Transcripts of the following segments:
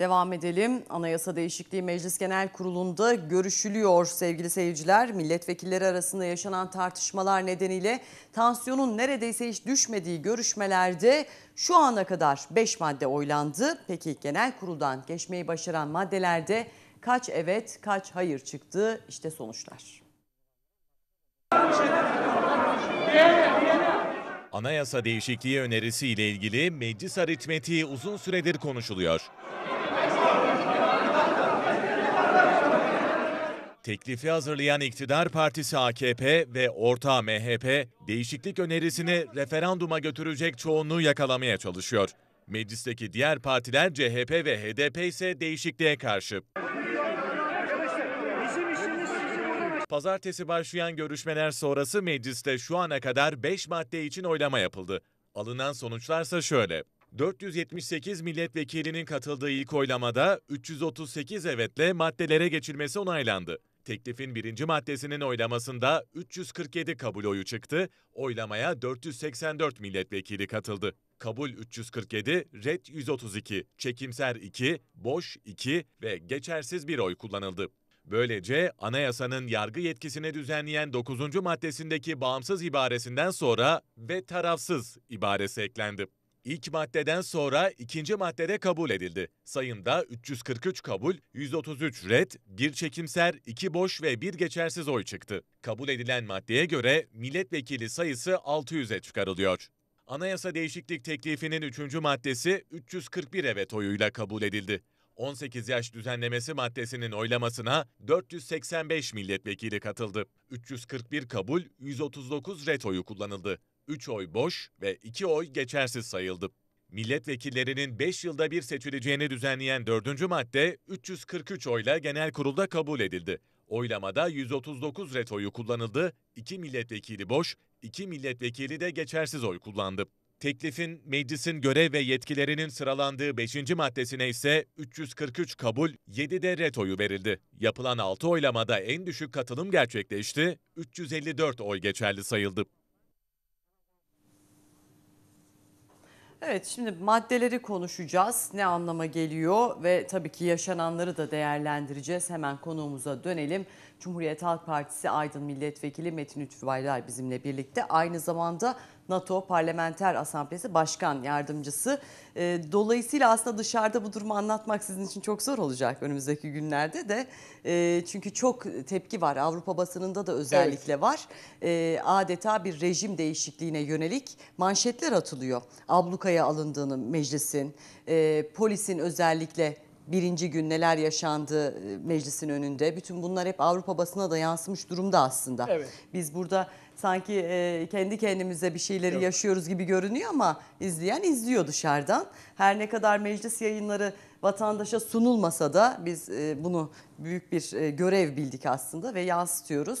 Devam edelim. Anayasa değişikliği Meclis Genel Kurulu'nda görüşülüyor sevgili seyirciler. Milletvekilleri arasında yaşanan tartışmalar nedeniyle tansiyonun neredeyse hiç düşmediği görüşmelerde şu ana kadar 5 madde oylandı. Peki genel kuruldan geçmeyi başaran maddelerde kaç evet kaç hayır çıktı? İşte sonuçlar. Anayasa değişikliği önerisiyle ilgili meclis aritmetiği uzun süredir konuşuluyor. Teklifi hazırlayan iktidar partisi AKP ve ortağı MHP değişiklik önerisini referanduma götürecek çoğunluğu yakalamaya çalışıyor. Meclisteki diğer partiler CHP ve HDP ise değişikliğe karşı. Pazartesi başlayan görüşmeler sonrası mecliste şu ana kadar 5 madde için oylama yapıldı. Alınan sonuçlarsa şöyle. 478 milletvekilinin katıldığı ilk oylamada 338 evetle maddelere geçilmesi onaylandı. Teklifin birinci maddesinin oylamasında 347 kabul oyu çıktı, oylamaya 484 milletvekili katıldı. Kabul 347, red 132, çekimser 2, boş 2 ve geçersiz bir oy kullanıldı. Böylece anayasanın yargı yetkisini düzenleyen 9. maddesindeki bağımsız ibaresinden sonra ve tarafsız ibaresi eklendi. İlk maddeden sonra ikinci maddede kabul edildi. Sayımda 343 kabul, 133 red, 1 çekimser, 2 boş ve 1 geçersiz oy çıktı. Kabul edilen maddeye göre milletvekili sayısı 600'e çıkarılıyor. Anayasa değişiklik teklifinin 3. maddesi 341 evet oyuyla kabul edildi. 18 yaş düzenlemesi maddesinin oylamasına 485 milletvekili katıldı. 341 kabul, 139 ret oyu kullanıldı. 3 oy boş ve 2 oy geçersiz sayıldı. Milletvekillerinin 5 yılda bir seçileceğini düzenleyen 4. madde 343 oyla genel kurulda kabul edildi. Oylamada 139 ret oyu kullanıldı, 2 milletvekili boş, 2 milletvekili de geçersiz oy kullandı. Teklifin meclisin görev ve yetkilerinin sıralandığı 5. maddesine ise 343 kabul, 7 de ret oyu verildi. Yapılan 6 oylamada en düşük katılım gerçekleşti, 354 oy geçerli sayıldı. Evet şimdi maddeleri konuşacağız. Ne anlama geliyor ve tabii ki yaşananları da değerlendireceğiz. Hemen konuğumuza dönelim. Cumhuriyet Halk Partisi Aydın Milletvekili Metin Ütübaylar bizimle birlikte. Aynı zamanda NATO Parlamenter Asamblesi Başkan Yardımcısı. Ee, dolayısıyla aslında dışarıda bu durumu anlatmak sizin için çok zor olacak önümüzdeki günlerde de. Ee, çünkü çok tepki var. Avrupa basınında da özellikle evet. var. Ee, adeta bir rejim değişikliğine yönelik manşetler atılıyor. Ablukaya alındığını meclisin, polisin özellikle birinci gün neler yaşandı e, meclisin önünde. Bütün bunlar hep Avrupa basına da yansımış durumda aslında. Evet. Biz burada sanki e, kendi kendimize bir şeyleri Yok. yaşıyoruz gibi görünüyor ama izleyen izliyor dışarıdan. Her ne kadar meclis yayınları vatandaşa sunulmasa da biz e, bunu büyük bir görev bildik aslında ve yansıtıyoruz.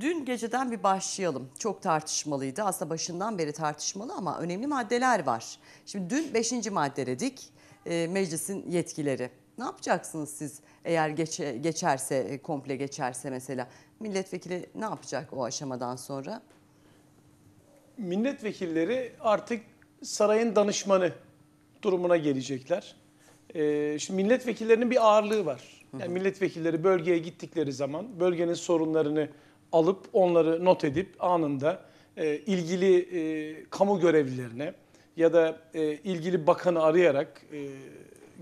dün geceden bir başlayalım. Çok tartışmalıydı. Aslında başından beri tartışmalı ama önemli maddeler var. Şimdi dün 5. madde dedik e, meclisin yetkileri. Ne yapacaksınız siz eğer geçe, geçerse, e, komple geçerse mesela? Milletvekili ne yapacak o aşamadan sonra? Milletvekilleri artık sarayın danışmanı durumuna gelecekler. Ee, şimdi milletvekillerinin bir ağırlığı var. Yani milletvekilleri bölgeye gittikleri zaman bölgenin sorunlarını alıp onları not edip anında e, ilgili e, kamu görevlilerine, ya da e, ilgili bakanı arayarak e,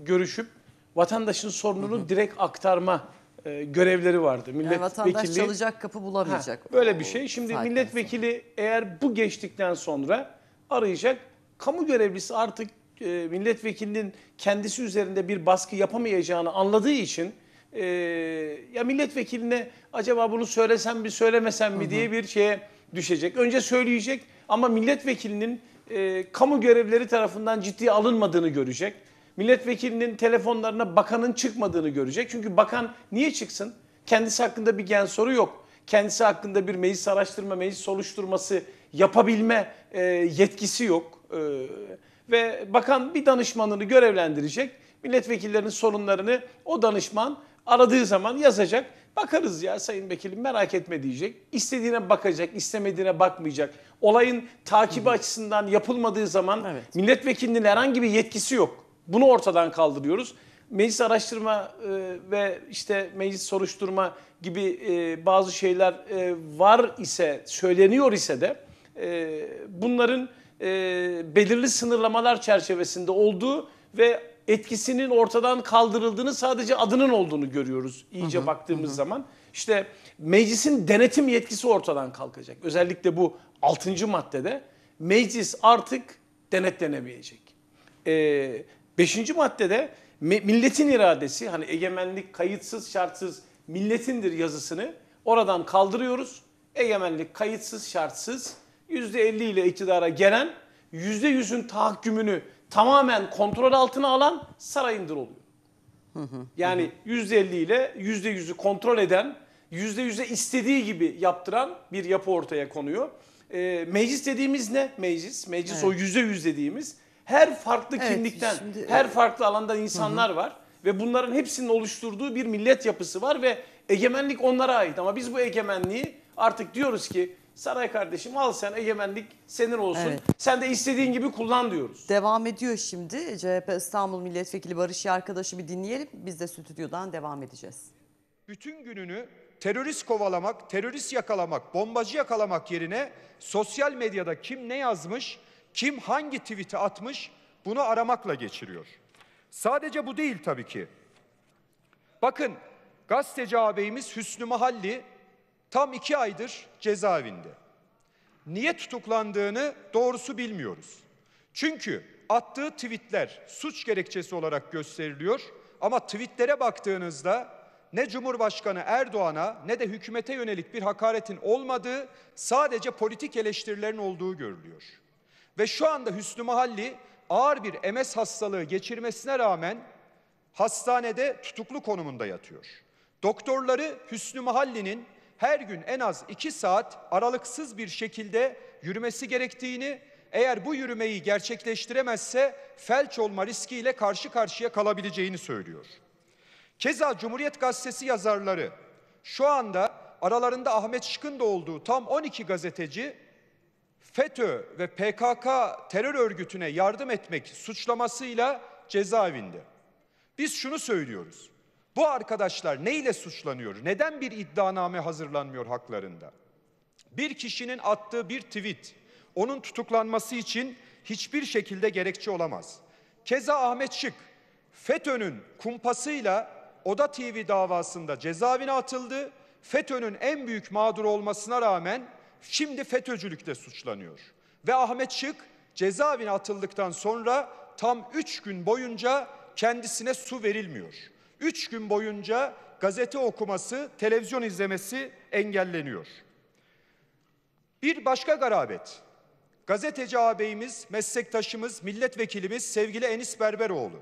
görüşüp vatandaşın sorununu hı hı. direkt aktarma e, görevleri vardı. Millet yani vatandaş çalacak kapı bulamayacak. Ha, böyle bir şey. Şimdi milletvekili olsun. eğer bu geçtikten sonra arayacak. Kamu görevlisi artık e, milletvekilinin kendisi üzerinde bir baskı yapamayacağını anladığı için e, ya milletvekiline acaba bunu söylesem mi söylemesem mi hı hı. diye bir şeye düşecek. Önce söyleyecek ama milletvekilinin e, kamu görevleri tarafından ciddiye alınmadığını görecek. Milletvekilinin telefonlarına bakanın çıkmadığını görecek. Çünkü bakan niye çıksın? Kendisi hakkında bir gen soru yok. Kendisi hakkında bir meclis araştırma, meclis oluşturması yapabilme e, yetkisi yok. E, ve bakan bir danışmanını görevlendirecek. Milletvekillerinin sorunlarını o danışman aradığı zaman yazacak. Bakarız ya sayın vekilim merak etme diyecek. İstediğine bakacak, istemediğine bakmayacak. Olayın takibi Hı. açısından yapılmadığı zaman evet. milletvekilinin herhangi bir yetkisi yok. Bunu ortadan kaldırıyoruz. Meclis araştırma e, ve işte meclis soruşturma gibi e, bazı şeyler e, var ise, söyleniyor ise de e, bunların e, belirli sınırlamalar çerçevesinde olduğu ve etkisinin ortadan kaldırıldığını sadece adının olduğunu görüyoruz iyice hı hı, baktığımız hı. zaman. İşte meclisin denetim yetkisi ortadan kalkacak. Özellikle bu 6. maddede meclis artık denetlenemeyecek. 5. Ee, maddede milletin iradesi hani egemenlik kayıtsız şartsız milletindir yazısını oradan kaldırıyoruz. Egemenlik kayıtsız şartsız %50 ile iktidara gelen %100'ün tahakkümünü tamamen kontrol altına alan sarayındır oluyor. Hı hı, yani %50 ile %100'ü kontrol eden, %100'e istediği gibi yaptıran bir yapı ortaya konuyor. E, meclis dediğimiz ne? Meclis. Meclis evet. o %100 dediğimiz her farklı evet, kimlikten, şimdi, her evet. farklı alandan insanlar var ve bunların hepsinin oluşturduğu bir millet yapısı var ve egemenlik onlara ait ama biz bu egemenliği artık diyoruz ki Saray kardeşim al sen egemenlik senin olsun. Evet. Sen de istediğin gibi kullan diyoruz. Devam ediyor şimdi. CHP İstanbul Milletvekili Barış Yarkadaş'ı bir dinleyelim. Biz de stüdyodan devam edeceğiz. Bütün gününü terörist kovalamak, terörist yakalamak, bombacı yakalamak yerine sosyal medyada kim ne yazmış, kim hangi tweet'i atmış bunu aramakla geçiriyor. Sadece bu değil tabii ki. Bakın gazeteci ağabeyimiz Hüsnü Mahalli tam iki aydır cezaevinde. Niye tutuklandığını doğrusu bilmiyoruz. Çünkü attığı tweetler suç gerekçesi olarak gösteriliyor ama tweetlere baktığınızda ne Cumhurbaşkanı Erdoğan'a ne de hükümete yönelik bir hakaretin olmadığı sadece politik eleştirilerin olduğu görülüyor. Ve şu anda Hüsnü Mahalli ağır bir MS hastalığı geçirmesine rağmen hastanede tutuklu konumunda yatıyor. Doktorları Hüsnü Mahalli'nin her gün en az 2 saat aralıksız bir şekilde yürümesi gerektiğini, eğer bu yürümeyi gerçekleştiremezse felç olma riskiyle karşı karşıya kalabileceğini söylüyor. Keza Cumhuriyet Gazetesi yazarları şu anda aralarında Ahmet Şık'ın da olduğu tam 12 gazeteci FETÖ ve PKK terör örgütüne yardım etmek suçlamasıyla cezaevinde. Biz şunu söylüyoruz. Bu arkadaşlar ne ile suçlanıyor? Neden bir iddianame hazırlanmıyor haklarında? Bir kişinin attığı bir tweet onun tutuklanması için hiçbir şekilde gerekçe olamaz. Keza Ahmet Şık FETÖ'nün kumpasıyla Oda TV davasında cezaevine atıldı. FETÖ'nün en büyük mağdur olmasına rağmen şimdi FETÖ'cülükte suçlanıyor. Ve Ahmet Şık cezaevine atıldıktan sonra tam üç gün boyunca kendisine su verilmiyor. Üç gün boyunca gazete okuması, televizyon izlemesi engelleniyor. Bir başka garabet. Gazeteci ağabeyimiz, meslektaşımız, milletvekilimiz sevgili Enis Berberoğlu.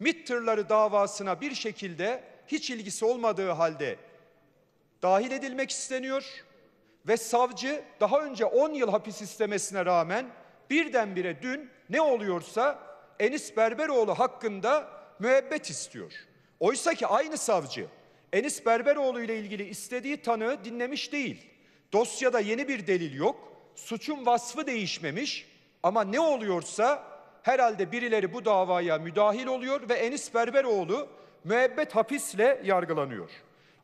MİT tırları davasına bir şekilde hiç ilgisi olmadığı halde dahil edilmek isteniyor ve savcı daha önce 10 yıl hapis istemesine rağmen birdenbire dün ne oluyorsa Enis Berberoğlu hakkında müebbet istiyor. Oysa ki aynı savcı Enis Berberoğlu ile ilgili istediği tanığı dinlemiş değil. Dosyada yeni bir delil yok. Suçun vasfı değişmemiş ama ne oluyorsa herhalde birileri bu davaya müdahil oluyor ve Enis Berberoğlu müebbet hapisle yargılanıyor.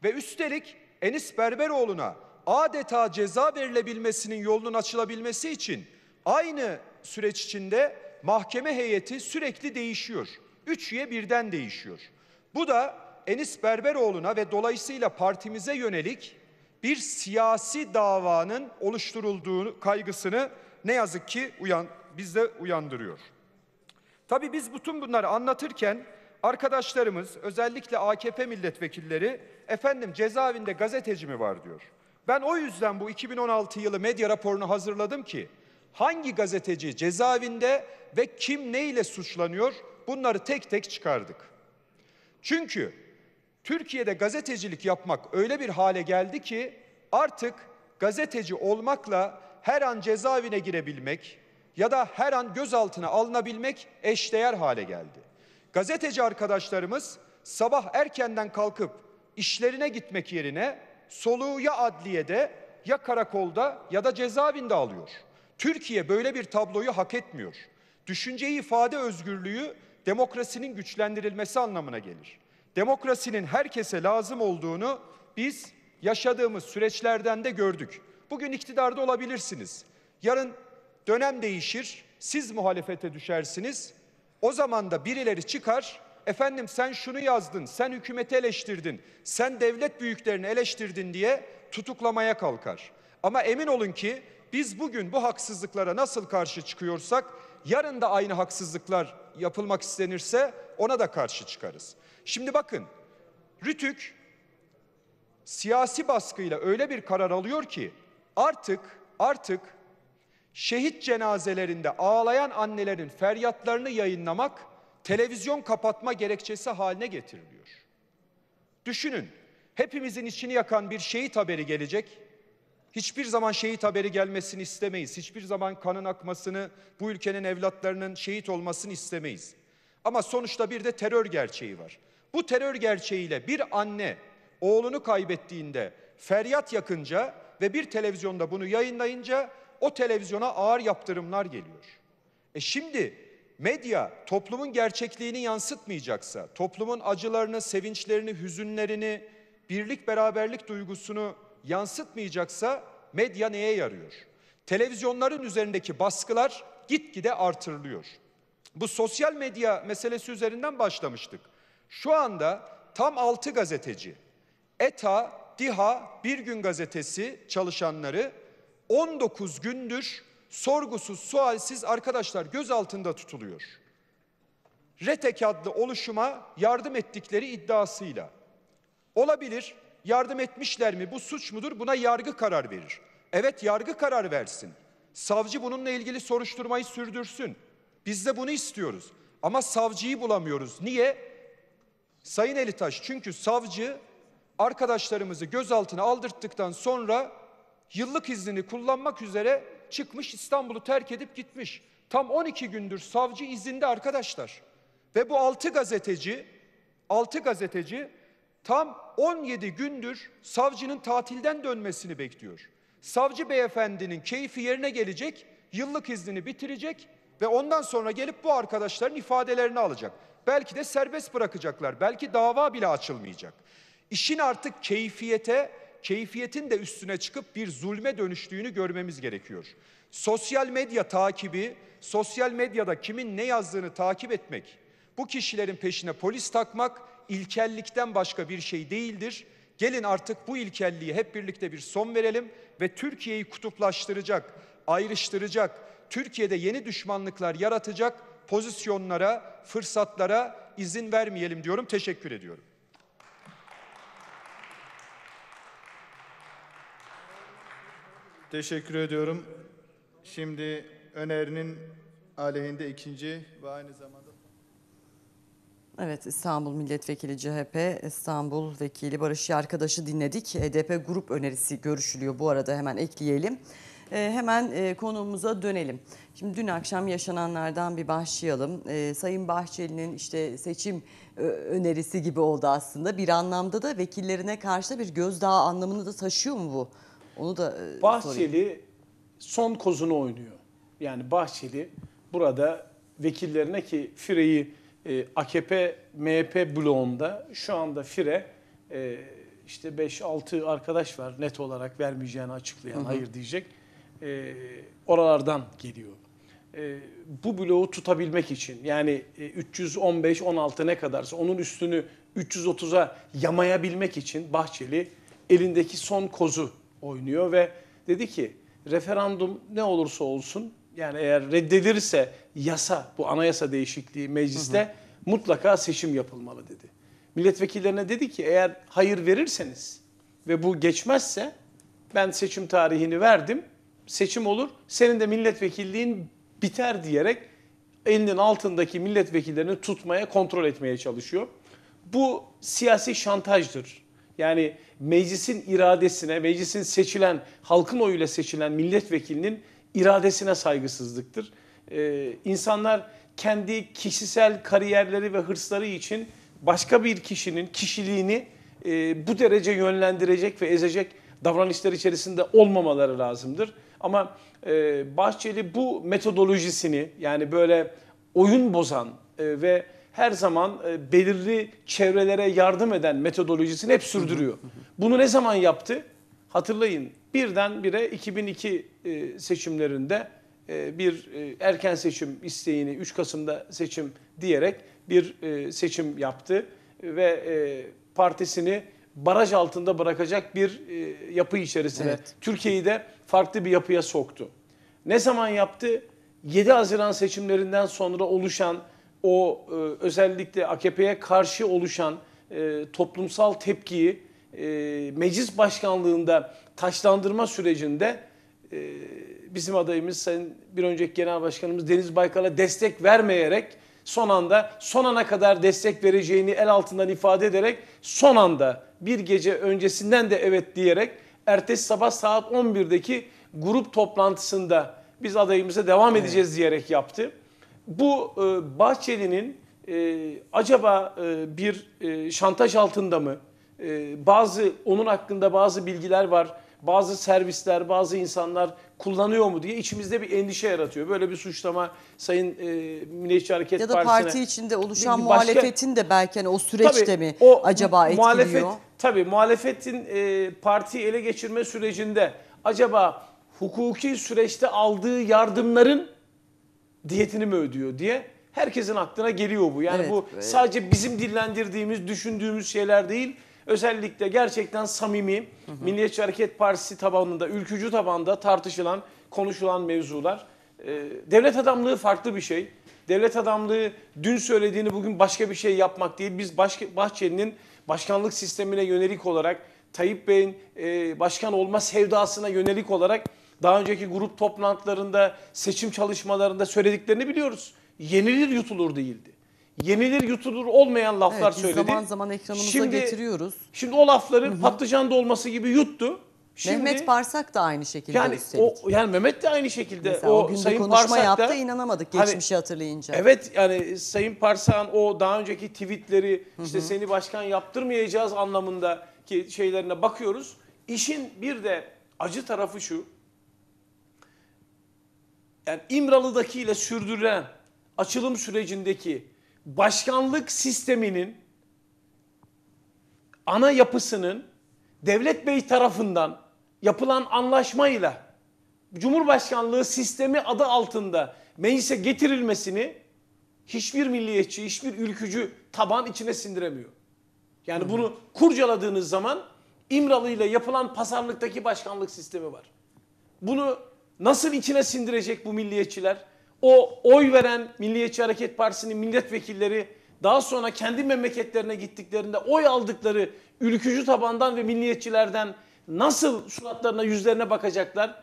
Ve üstelik Enis Berberoğlu'na adeta ceza verilebilmesinin yolunun açılabilmesi için aynı süreç içinde mahkeme heyeti sürekli değişiyor. Üç üye birden değişiyor. Bu da Enis Berberoğlu'na ve dolayısıyla partimize yönelik bir siyasi davanın oluşturulduğu kaygısını ne yazık ki uyan, bizde uyandırıyor. Tabii biz bütün bunları anlatırken arkadaşlarımız özellikle AKP milletvekilleri efendim cezaevinde gazeteci mi var diyor. Ben o yüzden bu 2016 yılı medya raporunu hazırladım ki hangi gazeteci cezaevinde ve kim neyle suçlanıyor bunları tek tek çıkardık. Çünkü Türkiye'de gazetecilik yapmak öyle bir hale geldi ki artık gazeteci olmakla her an cezaevine girebilmek ya da her an gözaltına alınabilmek eşdeğer hale geldi. Gazeteci arkadaşlarımız sabah erkenden kalkıp işlerine gitmek yerine soluğu ya adliyede ya karakolda ya da cezaevinde alıyor. Türkiye böyle bir tabloyu hak etmiyor. Düşünceyi ifade özgürlüğü demokrasinin güçlendirilmesi anlamına gelir. Demokrasinin herkese lazım olduğunu biz yaşadığımız süreçlerden de gördük. Bugün iktidarda olabilirsiniz. Yarın dönem değişir, siz muhalefete düşersiniz. O zaman da birileri çıkar, efendim sen şunu yazdın, sen hükümeti eleştirdin, sen devlet büyüklerini eleştirdin diye tutuklamaya kalkar. Ama emin olun ki biz bugün bu haksızlıklara nasıl karşı çıkıyorsak yarın da aynı haksızlıklar yapılmak istenirse ona da karşı çıkarız. Şimdi bakın Rütük siyasi baskıyla öyle bir karar alıyor ki artık artık şehit cenazelerinde ağlayan annelerin feryatlarını yayınlamak televizyon kapatma gerekçesi haline getiriliyor. Düşünün hepimizin içini yakan bir şehit haberi gelecek Hiçbir zaman şehit haberi gelmesini istemeyiz. Hiçbir zaman kanın akmasını, bu ülkenin evlatlarının şehit olmasını istemeyiz. Ama sonuçta bir de terör gerçeği var. Bu terör gerçeğiyle bir anne oğlunu kaybettiğinde feryat yakınca ve bir televizyonda bunu yayınlayınca o televizyona ağır yaptırımlar geliyor. E şimdi medya toplumun gerçekliğini yansıtmayacaksa, toplumun acılarını, sevinçlerini, hüzünlerini, birlik beraberlik duygusunu yansıtmayacaksa medya neye yarıyor? Televizyonların üzerindeki baskılar gitgide artırılıyor. Bu sosyal medya meselesi üzerinden başlamıştık. Şu anda tam 6 gazeteci, ETA, DİHA, Bir Gün Gazetesi çalışanları 19 gündür sorgusuz, sualsiz arkadaşlar gözaltında tutuluyor. RETEK adlı oluşuma yardım ettikleri iddiasıyla. Olabilir yardım etmişler mi? Bu suç mudur? Buna yargı karar verir. Evet yargı karar versin. Savcı bununla ilgili soruşturmayı sürdürsün. Biz de bunu istiyoruz. Ama savcıyı bulamıyoruz. Niye? Sayın Elitaş çünkü savcı arkadaşlarımızı gözaltına aldırttıktan sonra yıllık iznini kullanmak üzere çıkmış İstanbul'u terk edip gitmiş. Tam 12 gündür savcı izinde arkadaşlar. Ve bu 6 gazeteci 6 gazeteci tam 17 gündür savcının tatilden dönmesini bekliyor. Savcı beyefendinin keyfi yerine gelecek, yıllık iznini bitirecek ve ondan sonra gelip bu arkadaşların ifadelerini alacak. Belki de serbest bırakacaklar, belki dava bile açılmayacak. İşin artık keyfiyete, keyfiyetin de üstüne çıkıp bir zulme dönüştüğünü görmemiz gerekiyor. Sosyal medya takibi, sosyal medyada kimin ne yazdığını takip etmek, bu kişilerin peşine polis takmak, ilkellikten başka bir şey değildir. Gelin artık bu ilkelliği hep birlikte bir son verelim ve Türkiye'yi kutuplaştıracak, ayrıştıracak, Türkiye'de yeni düşmanlıklar yaratacak pozisyonlara, fırsatlara izin vermeyelim diyorum. Teşekkür ediyorum. Teşekkür ediyorum. Şimdi önerinin aleyhinde ikinci ve aynı zamanda... Evet İstanbul Milletvekili CHP İstanbul Vekili Barış arkadaşı dinledik. HDP e grup önerisi görüşülüyor bu arada hemen ekleyelim. E, hemen e, konuğumuza dönelim. Şimdi dün akşam yaşananlardan bir başlayalım. E, Sayın Bahçeli'nin işte seçim e, önerisi gibi oldu aslında. Bir anlamda da vekillerine karşı bir gözdağı anlamını da taşıyor mu bu? Onu da e, Bahçeli sorayım. son kozunu oynuyor. Yani Bahçeli burada vekillerine ki Fire'yi e, AKP, MHP bloğunda şu anda FİRE e, işte 5-6 arkadaş var net olarak vermeyeceğini açıklayan, hı hı. hayır diyecek. E, oralardan geliyor. E, bu bloğu tutabilmek için yani e, 315-16 ne kadarsa onun üstünü 330'a yamayabilmek için Bahçeli elindeki son kozu oynuyor ve dedi ki referandum ne olursa olsun yani eğer reddedilirse yasa bu anayasa değişikliği mecliste hı hı. mutlaka seçim yapılmalı dedi. Milletvekillerine dedi ki eğer hayır verirseniz ve bu geçmezse ben seçim tarihini verdim seçim olur senin de milletvekilliğin biter diyerek elinin altındaki milletvekillerini tutmaya kontrol etmeye çalışıyor. Bu siyasi şantajdır. Yani meclisin iradesine, meclisin seçilen, halkın oyuyla seçilen milletvekilinin iradesine saygısızlıktır. Ee, insanlar kendi kişisel kariyerleri ve hırsları için başka bir kişinin kişiliğini e, bu derece yönlendirecek ve ezecek davranışlar içerisinde olmamaları lazımdır. Ama e, Bahçeli bu metodolojisini yani böyle oyun bozan e, ve her zaman e, belirli çevrelere yardım eden metodolojisini hep sürdürüyor. Bunu ne zaman yaptı? Hatırlayın birdenbire 2002 e, seçimlerinde e, bir e, erken seçim isteğini 3 Kasım'da seçim diyerek bir seçim yaptı ve partisini baraj altında bırakacak bir yapı içerisine evet. Türkiye'yi de farklı bir yapıya soktu. Ne zaman yaptı? 7 Haziran seçimlerinden sonra oluşan o özellikle AKP'ye karşı oluşan toplumsal tepkiyi e, meclis başkanlığında taşlandırma sürecinde e, bizim adayımız sen bir önceki genel başkanımız Deniz Baykal'a destek vermeyerek son anda son ana kadar destek vereceğini el altından ifade ederek son anda bir gece öncesinden de evet diyerek ertesi sabah saat 11'deki grup toplantısında biz adayımıza devam evet. edeceğiz diyerek yaptı. Bu e, Bahçeli'nin acaba bir şantaj altında mı? e, bazı onun hakkında bazı bilgiler var. Bazı servisler, bazı insanlar kullanıyor mu diye içimizde bir endişe yaratıyor. Böyle bir suçlama Sayın e, Milliyetçi Hareket Ya da Partisi'ne. parti içinde oluşan Başka- muhalefetin de belki hani o süreçte Tabii, mi o acaba mu- etkiliyor? muhalefet- tabii muhalefetin e, partiyi ele geçirme sürecinde acaba hukuki süreçte aldığı yardımların diyetini mi ödüyor diye herkesin aklına geliyor bu. Yani Evet, bu evet. sadece bizim dillendirdiğimiz, düşündüğümüz şeyler değil. Özellikle gerçekten samimi hı hı. Milliyetçi Hareket Partisi tabanında, ülkücü tabanda tartışılan, konuşulan mevzular. E, devlet adamlığı farklı bir şey. Devlet adamlığı dün söylediğini bugün başka bir şey yapmak değil. Biz Bahçeli'nin başkanlık sistemine yönelik olarak Tayyip Bey'in e, başkan olma sevdasına yönelik olarak daha önceki grup toplantılarında, seçim çalışmalarında söylediklerini biliyoruz. Yenilir yutulur değildi yenilir yutulur olmayan laflar evet, söyledi. Zaman zaman ekranımıza şimdi, getiriyoruz. Şimdi o lafların patlıcan dolması gibi yuttu. Şimdi, Mehmet Parsak da aynı şekilde yani O, yani Mehmet de aynı şekilde. Mesela o, o gün Sayın konuşma Parsak yaptı da, inanamadık hani geçmişi hani, hatırlayınca. Evet yani Sayın Parsak'ın o daha önceki tweetleri Hı-hı. işte seni başkan yaptırmayacağız anlamında ki şeylerine bakıyoruz. İşin bir de acı tarafı şu. Yani İmralı'daki ile sürdürülen açılım sürecindeki başkanlık sisteminin ana yapısının devlet bey tarafından yapılan anlaşmayla Cumhurbaşkanlığı sistemi adı altında meclise getirilmesini hiçbir milliyetçi, hiçbir ülkücü taban içine sindiremiyor. Yani bunu kurcaladığınız zaman İmralı ile yapılan pazarlıktaki başkanlık sistemi var. Bunu nasıl içine sindirecek bu milliyetçiler? o oy veren Milliyetçi Hareket Partisi'nin milletvekilleri daha sonra kendi memleketlerine gittiklerinde oy aldıkları ülkücü tabandan ve milliyetçilerden nasıl suratlarına yüzlerine bakacaklar?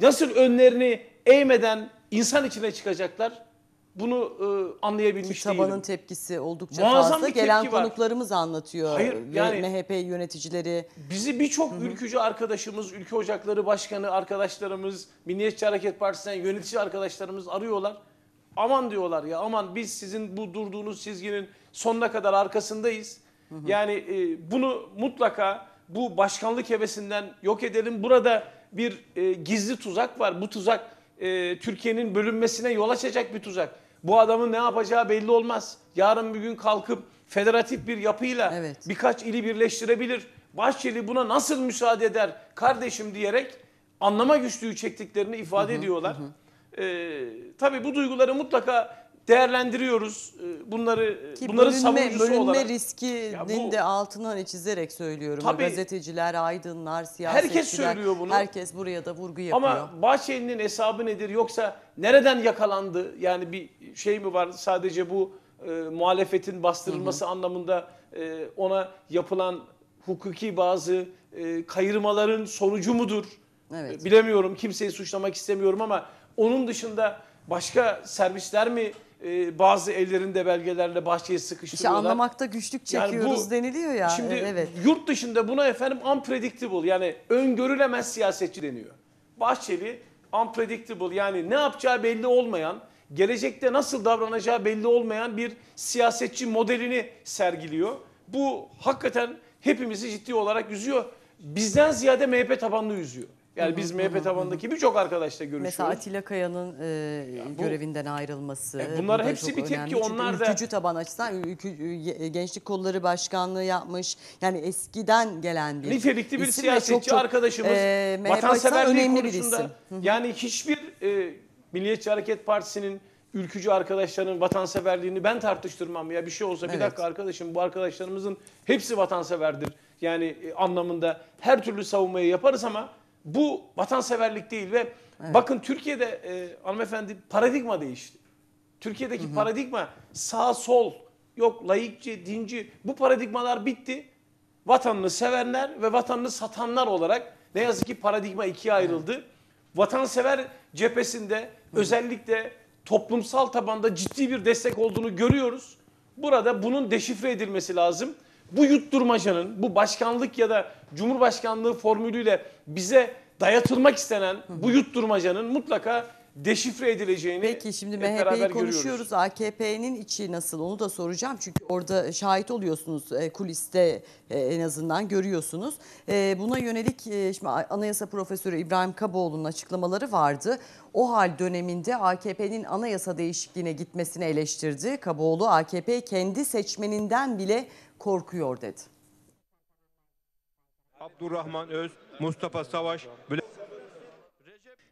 Nasıl önlerini eğmeden insan içine çıkacaklar? bunu e, anlayabilmiş Kitaba'nın değilim. tepkisi oldukça Muazzam fazla. bir tepki Gelen var. anlatıyor. Hayır, Ve yani- MHP yöneticileri. Bizi birçok ülkücü arkadaşımız, ülke ocakları başkanı arkadaşlarımız, Milliyetçi Hareket Partisi'nden yönetici arkadaşlarımız arıyorlar. Aman diyorlar ya aman biz sizin bu durduğunuz çizginin sonuna kadar arkasındayız. Yani e, bunu mutlaka bu başkanlık hevesinden yok edelim. Burada bir e, gizli tuzak var. Bu tuzak e, Türkiye'nin bölünmesine yol açacak bir tuzak. Bu adamın ne yapacağı belli olmaz. Yarın bir gün kalkıp federatif bir yapıyla evet. birkaç ili birleştirebilir. Bahçeli buna nasıl müsaade eder kardeşim diyerek anlama güçlüğü çektiklerini ifade hı hı, ediyorlar. Hı. Ee, tabii bu duyguları mutlaka değerlendiriyoruz. Ee, bunları e, Ki bunları bölünme, savunucusu bölünme olarak. riskinin bu, de altından hani çizerek söylüyorum. Hani Tabii, Gazeteciler, aydınlar, siyasetçiler. Herkes söylüyor bunu. Herkes buraya da vurgu yapıyor. Ama Bahçeli'nin hesabı nedir yoksa nereden yakalandı? Yani bir şey mi var sadece bu e, muhalefetin bastırılması hı hı. anlamında e, ona yapılan hukuki bazı e, kayırmaların sonucu mudur? Evet. E, bilemiyorum kimseyi suçlamak istemiyorum ama onun dışında Başka servisler mi e, bazı ellerinde belgelerle bahçeye İşte anlamakta güçlük Yani bu- çekiyoruz deniliyor ya. Şimdi e, evet. yurt dışında buna efendim unpredictable yani öngörülemez siyasetçi deniyor. Bahçeli unpredictable yani ne yapacağı belli olmayan, gelecekte nasıl davranacağı belli olmayan bir siyasetçi modelini sergiliyor. Bu hakikaten hepimizi ciddi olarak üzüyor. Bizden ziyade MHP tabanlı üzüyor. Yani biz MHP tabanındaki birçok arkadaşla görüşüyoruz. Mesela Atilla Kaya'nın e, yani görevinden ayrılması. E, bunlar hepsi bir tepki önemli. onlar da. Ülkücü taban açısından ülkü, e, Gençlik Kolları Başkanlığı yapmış. Yani eskiden gelen bir Nitelikli bir siyasetçi çok, çok, e, arkadaşımız. E, vatanseverliği önemli Bir isim. Yani hiçbir e, Milliyetçi Hareket Partisi'nin ülkücü arkadaşların vatanseverliğini ben tartıştırmam ya bir şey olsa evet. bir dakika arkadaşım bu arkadaşlarımızın hepsi vatanseverdir. Yani e, anlamında her türlü savunmayı yaparız ama bu vatanseverlik değil ve evet. bakın Türkiye'de e, hanımefendi paradigma değişti. Türkiye'deki hı hı. paradigma sağ sol yok layıkçı, dinci bu paradigmalar bitti. Vatanını sevenler ve vatanını satanlar olarak ne yazık ki paradigma ikiye ayrıldı. Evet. Vatansever cephesinde hı. özellikle toplumsal tabanda ciddi bir destek olduğunu görüyoruz. Burada bunun deşifre edilmesi lazım bu yutturmacanın, bu başkanlık ya da cumhurbaşkanlığı formülüyle bize dayatılmak istenen bu yutturmacanın mutlaka deşifre edileceğini Peki şimdi MHP'yi konuşuyoruz. AKP'nin içi nasıl onu da soracağım. Çünkü orada şahit oluyorsunuz e, kuliste e, en azından görüyorsunuz. E, buna yönelik şimdi Anayasa Profesörü İbrahim Kaboğlu'nun açıklamaları vardı. O hal döneminde AKP'nin anayasa değişikliğine gitmesini eleştirdi. Kaboğlu AKP kendi seçmeninden bile korkuyor dedi. Abdurrahman Öz, Mustafa Savaş, Bülent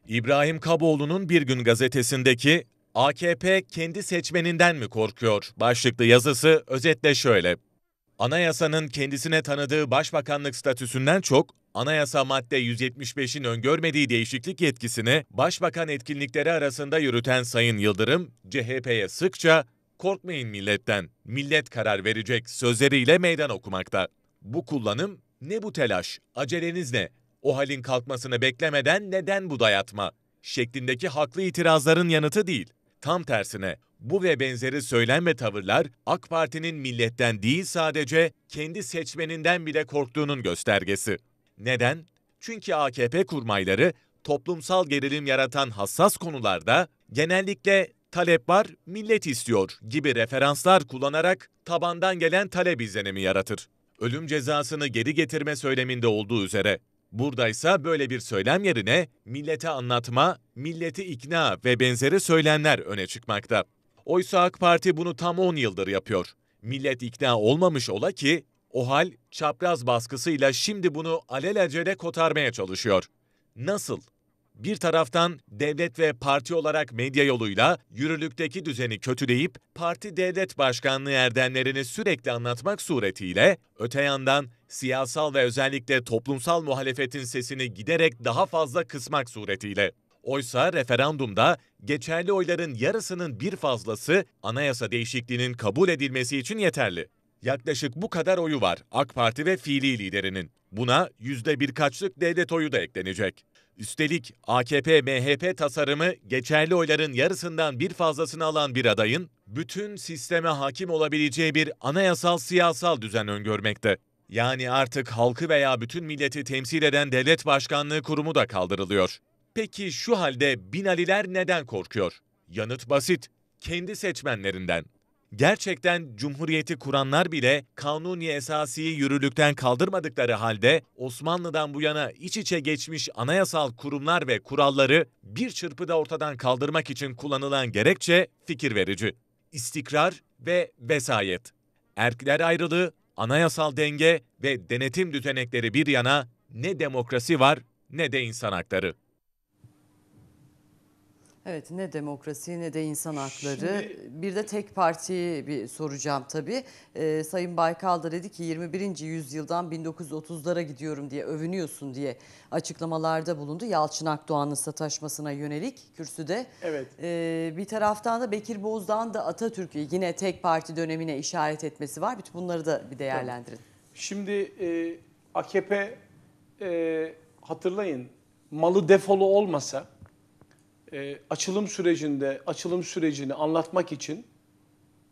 İbrahim Kaboğlu'nun Bir Gün gazetesindeki AKP kendi seçmeninden mi korkuyor? Başlıklı yazısı özetle şöyle. Anayasanın kendisine tanıdığı başbakanlık statüsünden çok, anayasa madde 175'in öngörmediği değişiklik yetkisini başbakan etkinlikleri arasında yürüten Sayın Yıldırım, CHP'ye sıkça korkmayın milletten, millet karar verecek sözleriyle meydan okumakta. Bu kullanım ne bu telaş, aceleniz ne, o halin kalkmasını beklemeden neden bu dayatma şeklindeki haklı itirazların yanıtı değil. Tam tersine bu ve benzeri söylem ve tavırlar AK Parti'nin milletten değil sadece kendi seçmeninden bile korktuğunun göstergesi. Neden? Çünkü AKP kurmayları toplumsal gerilim yaratan hassas konularda genellikle talep var, millet istiyor gibi referanslar kullanarak tabandan gelen talep izlenimi yaratır. Ölüm cezasını geri getirme söyleminde olduğu üzere Buradaysa böyle bir söylem yerine millete anlatma, milleti ikna ve benzeri söylemler öne çıkmakta. Oysa AK Parti bunu tam 10 yıldır yapıyor. Millet ikna olmamış ola ki o hal çapraz baskısıyla şimdi bunu alelacele kotarmaya çalışıyor. Nasıl? Bir taraftan devlet ve parti olarak medya yoluyla yürürlükteki düzeni kötüleyip parti devlet başkanlığı erdemlerini sürekli anlatmak suretiyle öte yandan siyasal ve özellikle toplumsal muhalefetin sesini giderek daha fazla kısmak suretiyle. Oysa referandumda geçerli oyların yarısının bir fazlası anayasa değişikliğinin kabul edilmesi için yeterli. Yaklaşık bu kadar oyu var AK Parti ve fiili liderinin. Buna yüzde birkaçlık devlet oyu da eklenecek. Üstelik AKP-MHP tasarımı geçerli oyların yarısından bir fazlasını alan bir adayın bütün sisteme hakim olabileceği bir anayasal siyasal düzen öngörmekte. Yani artık halkı veya bütün milleti temsil eden devlet başkanlığı kurumu da kaldırılıyor. Peki şu halde Binaliler neden korkuyor? Yanıt basit. Kendi seçmenlerinden. Gerçekten Cumhuriyeti kuranlar bile Kanuni Esasi'yi yürürlükten kaldırmadıkları halde Osmanlı'dan bu yana iç içe geçmiş anayasal kurumlar ve kuralları bir çırpıda ortadan kaldırmak için kullanılan gerekçe fikir verici. İstikrar ve vesayet. Erkler ayrılığı anayasal denge ve denetim düzenekleri bir yana ne demokrasi var ne de insan hakları. Evet ne demokrasi ne de insan hakları. Şimdi, bir de tek partiyi bir soracağım tabii. Ee, Sayın Baykal da dedi ki 21. yüzyıldan 1930'lara gidiyorum diye övünüyorsun diye açıklamalarda bulundu. Yalçın Akdoğan'ın sataşmasına yönelik kürsüde. Evet. Ee, bir taraftan da Bekir Bozdağ'ın da Atatürk'ü yine tek parti dönemine işaret etmesi var. Bütün bunları da bir değerlendirin. Şimdi e, AKP e, hatırlayın malı defolu olmasa e, açılım sürecinde açılım sürecini anlatmak için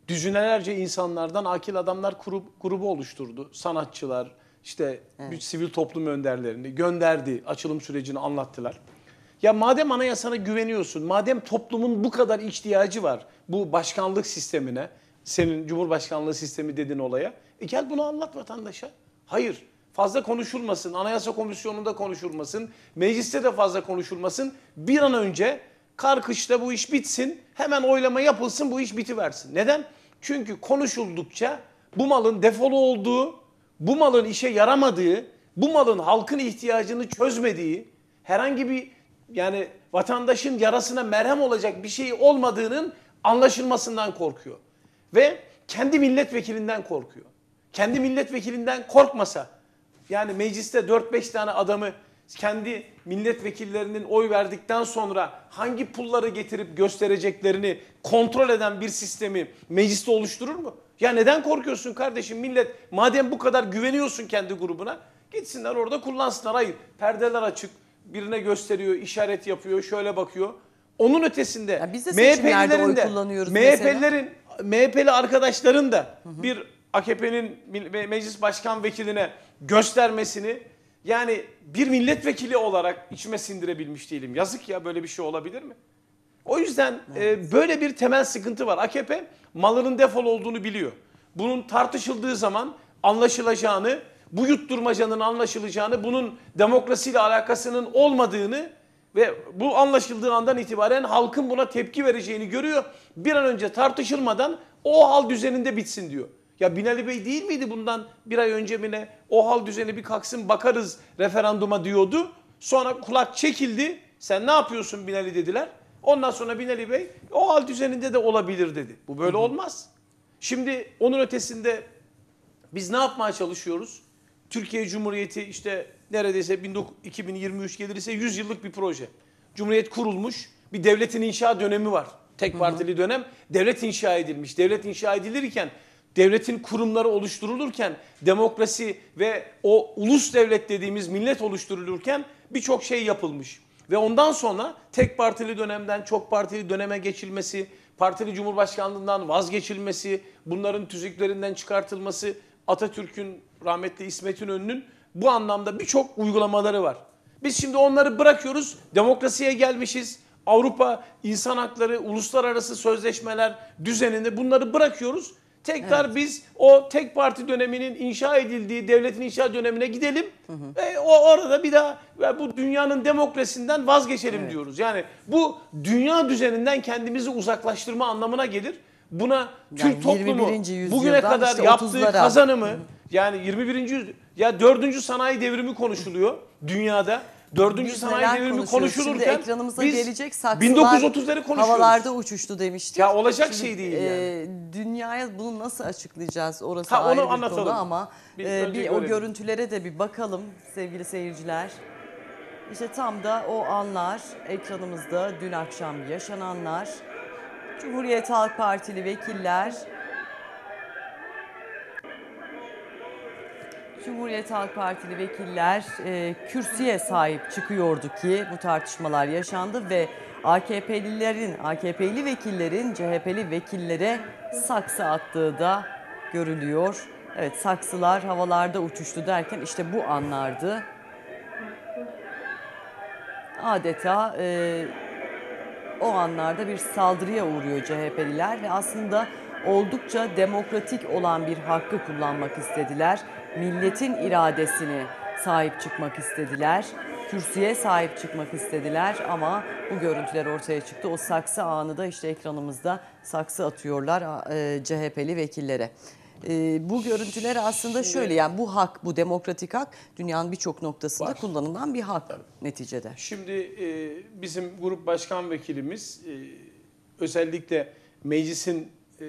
düzinelerce insanlardan akil adamlar grubu, grubu oluşturdu. Sanatçılar, işte evet. sivil toplum önderlerini gönderdi, açılım sürecini anlattılar. Ya madem anayasana güveniyorsun, madem toplumun bu kadar ihtiyacı var bu başkanlık sistemine, senin cumhurbaşkanlığı sistemi dediğin olaya, e gel bunu anlat vatandaşa. Hayır, fazla konuşulmasın. Anayasa Komisyonu'nda konuşulmasın. Mecliste de fazla konuşulmasın. Bir an önce karkışta bu iş bitsin. Hemen oylama yapılsın bu iş bitiversin. Neden? Çünkü konuşuldukça bu malın defolu olduğu, bu malın işe yaramadığı, bu malın halkın ihtiyacını çözmediği, herhangi bir yani vatandaşın yarasına merhem olacak bir şey olmadığının anlaşılmasından korkuyor. Ve kendi milletvekilinden korkuyor. Kendi milletvekilinden korkmasa yani mecliste 4-5 tane adamı kendi milletvekillerinin oy verdikten sonra hangi pulları getirip göstereceklerini kontrol eden bir sistemi mecliste oluşturur mu? Ya neden korkuyorsun kardeşim millet madem bu kadar güveniyorsun kendi grubuna gitsinler orada kullansınlar. Hayır perdeler açık birine gösteriyor işaret yapıyor şöyle bakıyor. Onun ötesinde ya biz de MHP'lilerin de MHP'lilerin MHP'li arkadaşların da hı hı. bir AKP'nin meclis başkan vekiline göstermesini yani bir milletvekili olarak içime sindirebilmiş değilim. Yazık ya böyle bir şey olabilir mi? O yüzden e, böyle bir temel sıkıntı var. AKP malının defol olduğunu biliyor. Bunun tartışıldığı zaman anlaşılacağını, bu yutturmacanın anlaşılacağını, bunun demokrasiyle alakasının olmadığını ve bu anlaşıldığı andan itibaren halkın buna tepki vereceğini görüyor. Bir an önce tartışılmadan o hal düzeninde bitsin diyor. Ya Binali Bey değil miydi bundan bir ay önce bile o hal düzeni bir kalksın bakarız referanduma diyordu. Sonra kulak çekildi. Sen ne yapıyorsun Binali dediler. Ondan sonra Binali Bey o hal düzeninde de olabilir dedi. Bu böyle olmaz. Şimdi onun ötesinde biz ne yapmaya çalışıyoruz? Türkiye Cumhuriyeti işte neredeyse 2023 gelirse 100 yıllık bir proje. Cumhuriyet kurulmuş bir devletin inşa dönemi var. Tek partili dönem devlet inşa edilmiş. Devlet inşa edilirken devletin kurumları oluşturulurken demokrasi ve o ulus devlet dediğimiz millet oluşturulurken birçok şey yapılmış. Ve ondan sonra tek partili dönemden çok partili döneme geçilmesi, partili cumhurbaşkanlığından vazgeçilmesi, bunların tüzüklerinden çıkartılması, Atatürk'ün rahmetli İsmet İnönü'nün bu anlamda birçok uygulamaları var. Biz şimdi onları bırakıyoruz, demokrasiye gelmişiz. Avrupa insan hakları, uluslararası sözleşmeler düzeninde bunları bırakıyoruz Tekrar evet. biz o tek parti döneminin inşa edildiği devletin inşa dönemine gidelim. Hı hı. E, o orada bir daha ve bu dünyanın demokrasisinden vazgeçelim evet. diyoruz. Yani bu dünya düzeninden kendimizi uzaklaştırma anlamına gelir. Buna yani Türk toplumu bugüne kadar işte yaptığı kazanımı hı. yani 21. ya 4. sanayi devrimi konuşuluyor dünyada. Dördüncü Biz sanayi devrimi konuşuyoruz? Şimdi konuşulurken ekranımıza biz gelecek saksılar havalarda uçuştu demiştik. Ya olacak şey değil e, yani. e, dünyaya bunu nasıl açıklayacağız orası Ha, onu ayrı bir konu ama e, önce bir o görüntülere de bir bakalım sevgili seyirciler. İşte tam da o anlar ekranımızda dün akşam yaşananlar. Cumhuriyet Halk Partili vekiller Cumhuriyet Halk Partili vekiller e, kürsüye sahip çıkıyordu ki bu tartışmalar yaşandı ve AKP'lilerin, AKP'li vekillerin CHP'li vekillere saksı attığı da görülüyor. Evet saksılar havalarda uçuştu derken işte bu anlardı. Adeta e, o anlarda bir saldırıya uğruyor CHP'liler ve aslında oldukça demokratik olan bir hakkı kullanmak istediler milletin iradesini sahip çıkmak istediler. Kürsüye sahip çıkmak istediler ama bu görüntüler ortaya çıktı. O saksı anı da işte ekranımızda saksı atıyorlar e, CHP'li vekillere. E, bu görüntüler aslında Şimdi, şöyle yani bu hak, bu demokratik hak dünyanın birçok noktasında var. kullanılan bir hak Tabii. neticede. Şimdi e, bizim grup başkan vekilimiz e, özellikle meclisin e,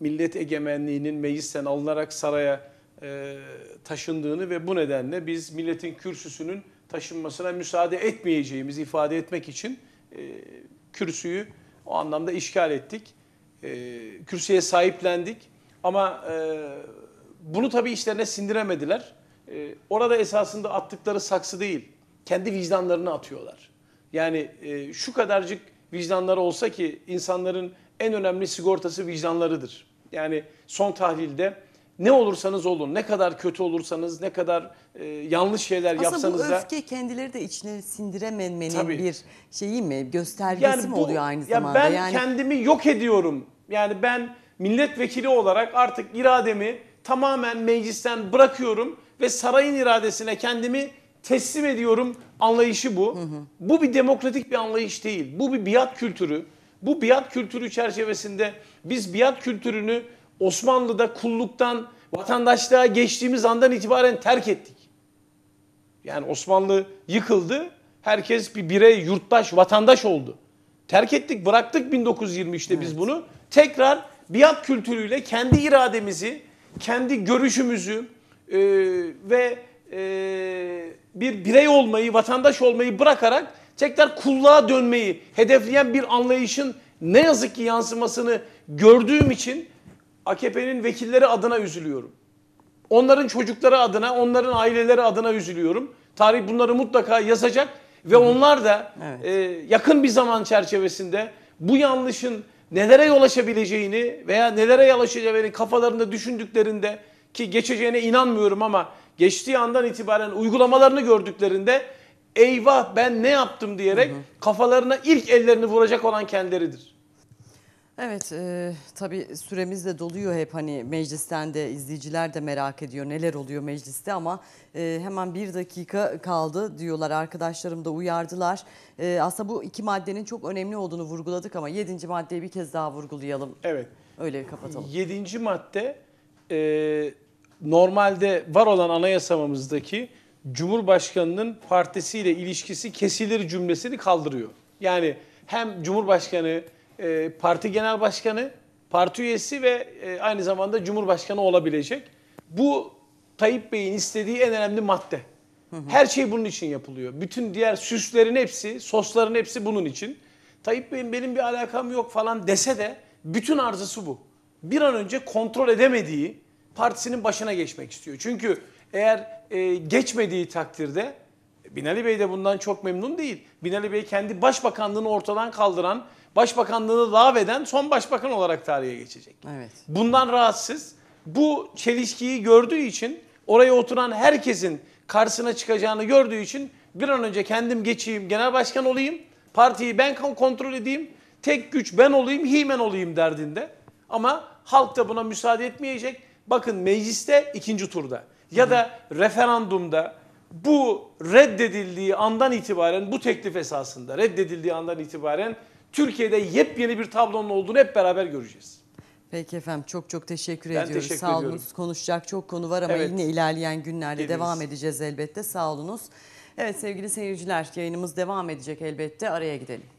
millet egemenliğinin meclisten alınarak saraya e, taşındığını ve bu nedenle biz milletin kürsüsünün taşınmasına müsaade etmeyeceğimizi ifade etmek için e, kürsüyü o anlamda işgal ettik. E, kürsüye sahiplendik ama e, bunu tabii işlerine sindiremediler. E, orada esasında attıkları saksı değil, kendi vicdanlarını atıyorlar. Yani e, şu kadarcık vicdanları olsa ki insanların en önemli sigortası vicdanlarıdır. Yani son tahlilde ne olursanız olun, ne kadar kötü olursanız, ne kadar e, yanlış şeyler Aslında yapsanız da... Aslında bu öfke kendileri de içine sindirememenin Tabii. bir şeyi mi, göstergesi yani mi bu, oluyor aynı zamanda? ben yani... kendimi yok ediyorum. Yani ben milletvekili olarak artık irademi tamamen meclisten bırakıyorum ve sarayın iradesine kendimi teslim ediyorum anlayışı bu. Hı hı. Bu bir demokratik bir anlayış değil. Bu bir biat kültürü. Bu biat kültürü çerçevesinde biz biat kültürünü Osmanlı'da kulluktan vatandaşlığa geçtiğimiz andan itibaren terk ettik. Yani Osmanlı yıkıldı. Herkes bir birey, yurttaş, vatandaş oldu. Terk ettik, bıraktık 1923'te evet. biz bunu. Tekrar biat kültürüyle kendi irademizi, kendi görüşümüzü e, ve e, bir birey olmayı, vatandaş olmayı bırakarak tekrar kulluğa dönmeyi hedefleyen bir anlayışın ne yazık ki yansımasını gördüğüm için AKP'nin vekilleri adına üzülüyorum. Onların çocukları adına, onların aileleri adına üzülüyorum. Tarih bunları mutlaka yazacak ve onlar da evet. e, yakın bir zaman çerçevesinde bu yanlışın nelere yol açabileceğini veya nelere yol açabileceğini kafalarında düşündüklerinde ki geçeceğine inanmıyorum ama geçtiği andan itibaren uygulamalarını gördüklerinde eyvah ben ne yaptım diyerek hı hı. kafalarına ilk ellerini vuracak olan kendileridir. Evet e, tabii süremiz de doluyor hep hani meclisten de izleyiciler de merak ediyor neler oluyor mecliste ama e, hemen bir dakika kaldı diyorlar arkadaşlarım da uyardılar. E, aslında bu iki maddenin çok önemli olduğunu vurguladık ama yedinci maddeyi bir kez daha vurgulayalım. Evet. Öyle kapatalım. Yedinci madde e, normalde var olan anayasamamızdaki Cumhurbaşkanı'nın partisiyle ilişkisi kesilir cümlesini kaldırıyor. Yani hem Cumhurbaşkanı e, parti genel başkanı, parti üyesi ve e, aynı zamanda cumhurbaşkanı olabilecek. Bu Tayyip Bey'in istediği en önemli madde. Hı hı. Her şey bunun için yapılıyor. Bütün diğer süslerin hepsi, sosların hepsi bunun için. Tayyip Bey'in benim bir alakam yok falan dese de bütün arzusu bu. Bir an önce kontrol edemediği partisinin başına geçmek istiyor. Çünkü eğer e, geçmediği takdirde Binali Bey de bundan çok memnun değil. Binali Bey kendi başbakanlığını ortadan kaldıran başbakanlığını lağveden son başbakan olarak tarihe geçecek. Evet. Bundan rahatsız. Bu çelişkiyi gördüğü için oraya oturan herkesin karşısına çıkacağını gördüğü için bir an önce kendim geçeyim, genel başkan olayım, partiyi ben kontrol edeyim, tek güç ben olayım, himen olayım derdinde. Ama halk da buna müsaade etmeyecek. Bakın mecliste ikinci turda ya da referandumda bu reddedildiği andan itibaren bu teklif esasında reddedildiği andan itibaren Türkiye'de yepyeni bir tablonun olduğunu hep beraber göreceğiz. Peki efendim çok çok teşekkür ben ediyoruz. Teşekkür Sağ olun. Konuşacak çok konu var ama evet. yine ilerleyen günlerde Geliriz. devam edeceğiz elbette. Sağ olunuz. Evet sevgili seyirciler yayınımız devam edecek elbette. Araya gidelim.